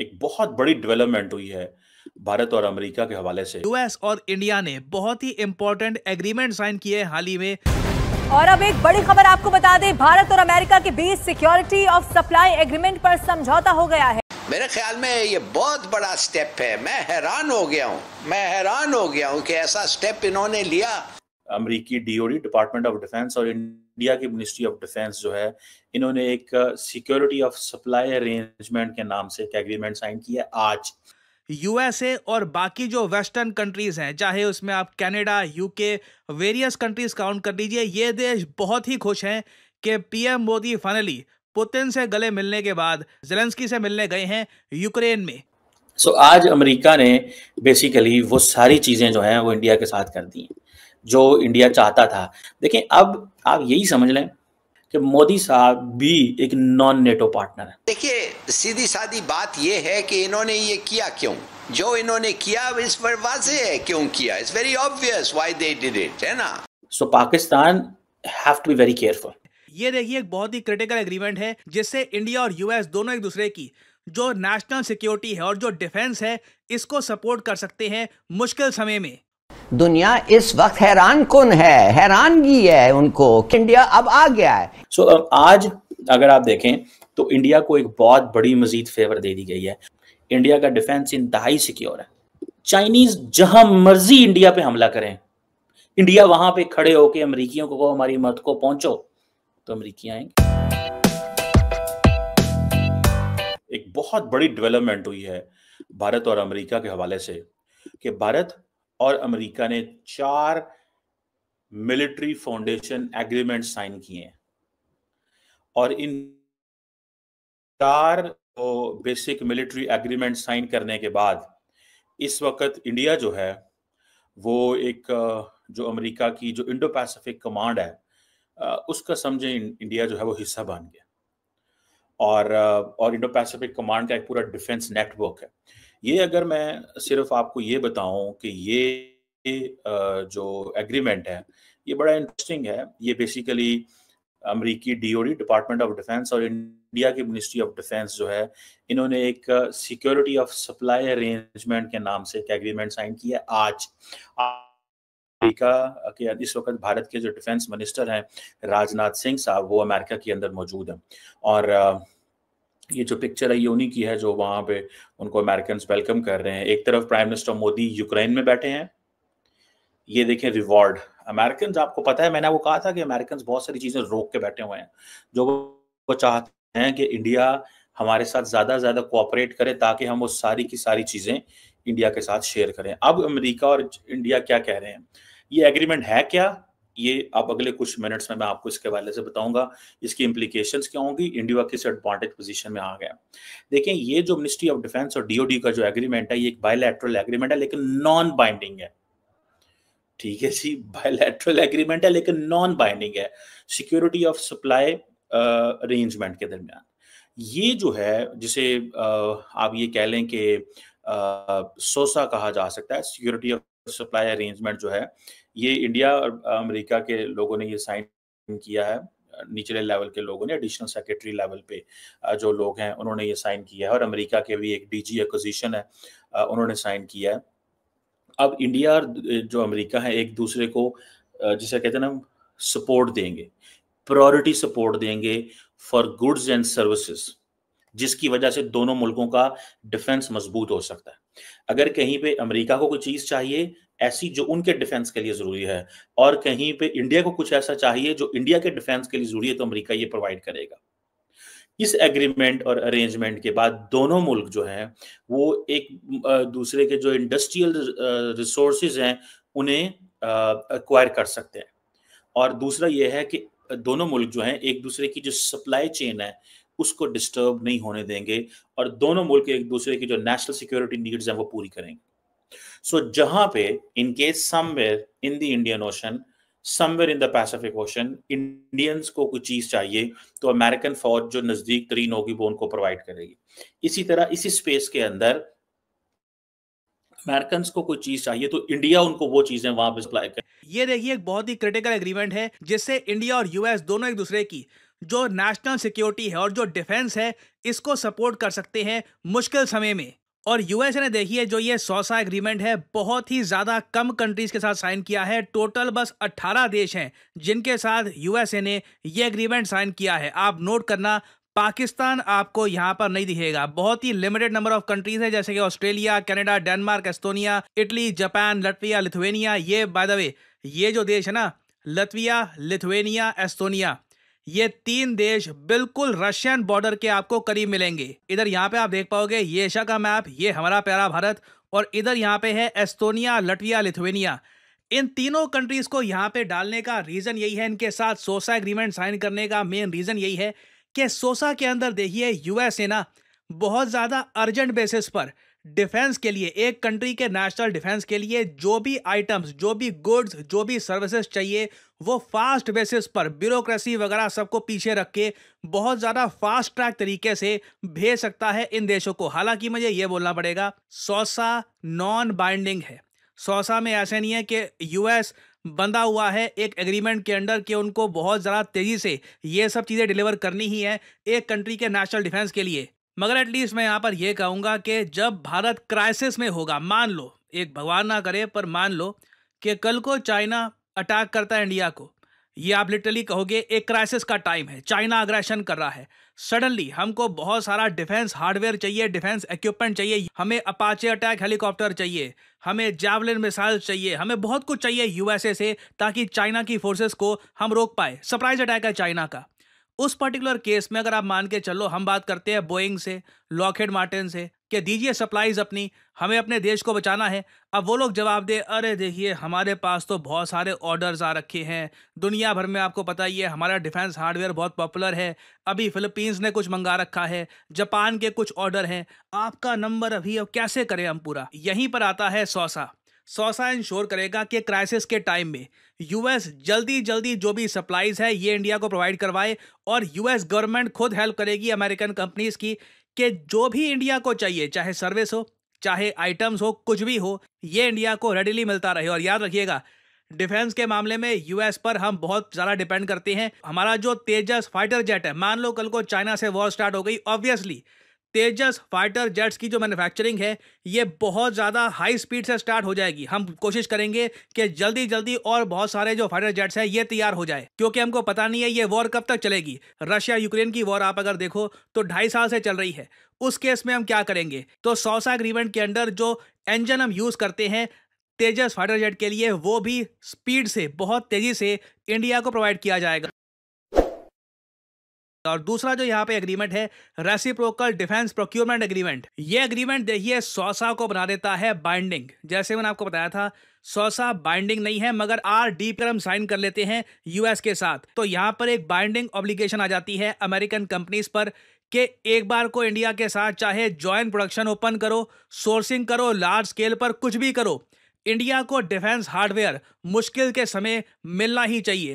एक बहुत बड़ी डेवलपमेंट हुई है भारत और अमेरिका के हवाले से यूएस और इंडिया ने बहुत ही इंपॉर्टेंट एग्रीमेंट साइन किए हाल ही में और अब एक बड़ी खबर आपको बता दें भारत और अमेरिका के बीच सिक्योरिटी ऑफ सप्लाई एग्रीमेंट पर समझौता हो गया है मेरे ख्याल में ये बहुत बड़ा स्टेप है मैं हैरान हो गया हूँ मैं हैरान हो गया हूँ कि ऐसा स्टेप इन्होंने लिया अमरीकी डीओडी डिपार्टमेंट ऑफ डिफेंस और इंडिया की मिनिस्ट्री ऑफ डिफेंस जो है इन्होंने एक सिक्योरिटी ऑफ सप्लाई अरेंजमेंट के नाम से एक एग्रीमेंट साइन किया आज यूएसए और बाकी जो वेस्टर्न कंट्रीज हैं चाहे उसमें आप Canada UK various countries count कर लीजिए ये देश बहुत ही खुश हैं कि पीएम मोदी फाइनली पुतिन से गले मिलने के बाद जेलेंस्की से मिलने गए हैं यूक्रेन में सो so, आज अमेरिका ने बेसिकली वो सारी चीज़ें जो हैं वो इंडिया के साथ कर दी हैं जो इंडिया चाहता था देखिए अब आप यही समझ लें कि मोदी साहब भी एक नॉन नेटो पार्टनर है देखिए सीधी साधी बात यह है कि इन्होंने ये किया क्यों जो इन्होंने किया इस पर वाजे है क्यों किया it's very obvious why they did it है ना so Pakistan have to be very careful ये देखिए एक बहुत ही क्रिटिकल एग्रीमेंट है जिससे इंडिया और यूएस दोनों एक दूसरे की जो नेशनल सिक्योरिटी है और जो डिफेंस है इसको सपोर्ट कर सकते हैं मुश्किल समय में दुनिया इस वक्त हैरान कौन है हैरानगी है उनको इंडिया अब आ गया है सो so, um, आज अगर आप देखें तो इंडिया को एक बहुत बड़ी मजीद फेवर दे दी गई है इंडिया का डिफेंस इंतहाई सिक्योर है चाइनीज जहां मर्जी इंडिया पे हमला करें इंडिया वहां पे खड़े होके अमरीकियों को हमारी मत को पहुंचो तो अमरीकी आएंगे एक बहुत बड़ी डेवलपमेंट हुई है भारत और अमेरिका के हवाले से कि भारत और अमेरिका ने चार मिलिट्री फाउंडेशन एग्रीमेंट साइन किए हैं और इन चार बेसिक मिलिट्री एग्रीमेंट साइन करने के बाद इस वक्त इंडिया जो है वो एक जो अमेरिका की जो इंडो पैसिफिक कमांड है उसका समझे इंडिया जो है वो हिस्सा बन गया और और इंडो पैसिफिक कमांड का एक पूरा डिफेंस नेटवर्क है ये अगर मैं सिर्फ आपको ये बताऊं कि ये जो एग्रीमेंट है ये बड़ा इंटरेस्टिंग है ये बेसिकली अमरीकी डीओडी डिपार्टमेंट ऑफ डिफेंस और इंडिया की मिनिस्ट्री ऑफ डिफेंस जो है इन्होंने एक सिक्योरिटी ऑफ सप्लाई अरेंजमेंट के नाम से एक एग्रीमेंट साइन किया आज अमेरिका के इस वक्त भारत के जो डिफेंस मिनिस्टर हैं राजनाथ सिंह साहब वो अमेरिका के अंदर मौजूद हैं और ये जो पिक्चर है ये उन्हीं की है जो वहां पे उनको अमेरिकन वेलकम कर रहे हैं एक तरफ प्राइम मिनिस्टर मोदी यूक्रेन में बैठे हैं ये देखें रिवॉर्ड अमेरिकन आपको पता है मैंने वो कहा था कि अमेरिकन बहुत सारी चीजें रोक के बैठे हुए हैं जो वो चाहते हैं कि इंडिया हमारे साथ ज्यादा से ज्यादा कोऑपरेट करे ताकि हम वो सारी की सारी चीजें इंडिया के साथ शेयर करें अब अमेरिका और इंडिया क्या कह रहे हैं ये एग्रीमेंट है क्या ये आप अगले कुछ मिनट्स में मैं आपको इसके हवाले से बताऊंगा इसकी इम्प्लीकेशंस क्या होंगी इंडिया किस एडवांटेज पोजीशन में आ गया देखें ये जो मिनिस्ट्री ऑफ डिफेंस और डीओडी का जो एग्रीमेंट है ये एक बायोलेट्रल एग्रीमेंट है लेकिन नॉन बाइंडिंग है ठीक है जी बायोलेट्रल एग्रीमेंट है लेकिन नॉन बाइंडिंग है सिक्योरिटी ऑफ सप्लाई अरेंजमेंट के दरमियान ये जो है जिसे uh, आप ये कह लें कि सोसा कहा जा सकता है सिक्योरिटी ऑफ सप्लाई अरेंजमेंट जो है uh, ये इंडिया और अमेरिका के लोगों ने ये साइन किया है निचले लेवल के लोगों ने एडिशनल सेक्रेटरी लेवल पे जो लोग हैं उन्होंने ये साइन किया है और अमेरिका के भी एक डीजी एक्विजिशन है उन्होंने साइन किया है अब इंडिया और जो अमेरिका है एक दूसरे को जिसे कहते हैं ना सपोर्ट देंगे प्रायोरिटी सपोर्ट देंगे फॉर गुड्स एंड सर्विसेज जिसकी वजह से दोनों मुल्कों का डिफेंस मजबूत हो सकता है अगर कहीं पे अमेरिका को कोई चीज़ चाहिए ऐसी जो उनके डिफेंस के लिए जरूरी है और कहीं पे इंडिया को कुछ ऐसा चाहिए जो इंडिया के डिफेंस के लिए जरूरी है तो अमेरिका ये प्रोवाइड करेगा इस एग्रीमेंट और अरेंजमेंट के बाद दोनों मुल्क जो हैं वो एक दूसरे के जो इंडस्ट्रियल रिसोर्सेज हैं उन्हें अक्वायर कर सकते हैं और दूसरा ये है कि दोनों मुल्क जो हैं एक दूसरे की जो सप्लाई चेन है उसको डिस्टर्ब नहीं होने देंगे और दोनों मुल्क एक दूसरे की जो नेशनल सिक्योरिटी नीड्स हैं वो पूरी करेंगे सो so, जहां पे case somewhere in the Indian ocean somewhere in the Pacific ocean Indians को कोई चीज चाहिए तो अमेरिकन फौज जो नजदीक तरीन होगी वो उनको प्रोवाइड करेगी इसी तरह इसी स्पेस के अंदर अमेरिकन को कोई चीज चाहिए तो इंडिया उनको वो चीजें वहां पर सप्लाई करे ये देखिए एक बहुत ही क्रिटिकल एग्रीमेंट है जिससे इंडिया और यूएस दोनों एक दूसरे की जो नेशनल सिक्योरिटी है और जो डिफेंस है इसको सपोर्ट कर सकते हैं मुश्किल समय में और यूएस ने देखिए जो ये सौसा एग्रीमेंट है बहुत ही ज़्यादा कम कंट्रीज के साथ साइन किया है टोटल बस 18 देश हैं जिनके साथ यूएसए ने ये एग्रीमेंट साइन किया है आप नोट करना पाकिस्तान आपको यहाँ पर नहीं दिखेगा बहुत ही लिमिटेड नंबर ऑफ कंट्रीज है जैसे कि Australia Canada Denmark Estonia Italy Japan Latvia Lithuania ये बाय द वे ये जो देश है ना लतविया लिथुवेनिया एस्तोनिया ये तीन देश बिल्कुल रशियन बॉर्डर के आपको करीब मिलेंगे इधर यहाँ पे आप देख पाओगे ये एशिया का मैप ये हमारा प्यारा भारत और इधर यहाँ पे है एस्तोनिया लटविया लिथुवेनिया इन तीनों कंट्रीज को यहाँ पे डालने का रीजन यही है इनके साथ सोसा एग्रीमेंट साइन करने का मेन रीजन यही है कि सोसा के अंदर देखिए यूएस ना बहुत ज़्यादा अर्जेंट बेसिस पर डिफेंस के लिए एक कंट्री के नेशनल डिफेंस के लिए जो भी आइटम्स जो भी गुड्स जो भी सर्विसेज चाहिए वो फास्ट बेसिस पर ब्यूरोक्रेसी वगैरह सबको पीछे रख के बहुत ज़्यादा फास्ट ट्रैक तरीके से भेज सकता है इन देशों को हालांकि मुझे ये बोलना पड़ेगा सौसा नॉन बाइंडिंग है सौसा में ऐसे नहीं है कि यूएस बंधा हुआ है एक एग्रीमेंट के अंडर कि उनको बहुत ज़्यादा तेज़ी से ये सब चीज़ें डिलीवर करनी ही है एक कंट्री के नेशनल डिफेंस के लिए मगर एटलीस्ट मैं यहाँ पर यह कहूँगा कि जब भारत क्राइसिस में होगा मान लो एक भगवान ना करे पर मान लो कि कल को चाइना अटैक करता है इंडिया को ये आप लिटरली कहोगे एक क्राइसिस का टाइम है चाइना अग्रेशन कर रहा है सडनली हमको बहुत सारा डिफेंस हार्डवेयर चाहिए डिफेंस इक्विपमेंट चाहिए हमें अपाचे अटैक हेलीकॉप्टर चाहिए हमें जैवलिन मिसाइल चाहिए हमें बहुत कुछ चाहिए यूएसए से ताकि चाइना की फोर्सेस को हम रोक पाए सरप्राइज अटैक है चाइना का उस पर्टिकुलर केस में अगर आप मान के चलो हम बात करते हैं बोइंग से लॉकेट मार्टिन से कि दीजिए सप्लाईज अपनी हमें अपने देश को बचाना है अब वो लोग जवाब दे अरे देखिए हमारे पास तो बहुत सारे ऑर्डर्स आ रखे हैं दुनिया भर में आपको पता ही है हमारा डिफेंस हार्डवेयर बहुत पॉपुलर है अभी फिलीपींस ने कुछ मंगा रखा है जापान के कुछ ऑर्डर हैं आपका नंबर अभी अब कैसे करें हम पूरा यहीं पर आता है सौसा सौसा इंश्योर करेगा कि क्राइसिस के टाइम में यूएस जल्दी जल्दी जो भी सप्लाईज है ये इंडिया को प्रोवाइड करवाए और यूएस गवर्नमेंट खुद हेल्प करेगी अमेरिकन कंपनीज की कि जो भी इंडिया को चाहिए चाहे सर्विस हो चाहे आइटम्स हो कुछ भी हो ये इंडिया को रेडिली मिलता रहे और याद रखिएगा डिफेंस के मामले में यूएस पर हम बहुत ज़्यादा डिपेंड करते हैं हमारा जो तेजस फाइटर जेट है मान लो कल को चाइना से वॉर स्टार्ट हो गई ऑब्वियसली तेजस फाइटर जेट्स की जो मैन्युफैक्चरिंग है ये बहुत ज़्यादा हाई स्पीड से स्टार्ट हो जाएगी हम कोशिश करेंगे कि जल्दी जल्दी और बहुत सारे जो फाइटर जेट्स हैं ये तैयार हो जाए क्योंकि हमको पता नहीं है ये वॉर कब तक चलेगी रशिया यूक्रेन की वॉर आप अगर देखो तो ढाई साल से चल रही है उस केस में हम क्या करेंगे तो सौसा एग्रीमेंट के अंडर जो इंजन हम यूज़ करते हैं तेजस फाइटर जेट के लिए वो भी स्पीड से बहुत तेज़ी से इंडिया को प्रोवाइड किया जाएगा और दूसरा जो यहाँ पे एग्रीमेंट है रेसिप्रोकल डिफेंस प्रोक्यूरमेंट एग्रीमेंट ये अग्रीमेंट देखिए सौसा को बना देता है बाइंडिंग जैसे मैंने आपको बताया था सौसा बाइंडिंग नहीं है मगर आर डी पर हम साइन कर लेते हैं यूएस के साथ तो यहाँ पर एक बाइंडिंग ऑब्लिगेशन आ जाती है अमेरिकन कंपनीज पर कि एक बार को इंडिया के साथ चाहे ज्वाइंट प्रोडक्शन ओपन करो सोर्सिंग करो लार्ज स्केल पर कुछ भी करो इंडिया को डिफेंस हार्डवेयर मुश्किल के समय मिलना ही चाहिए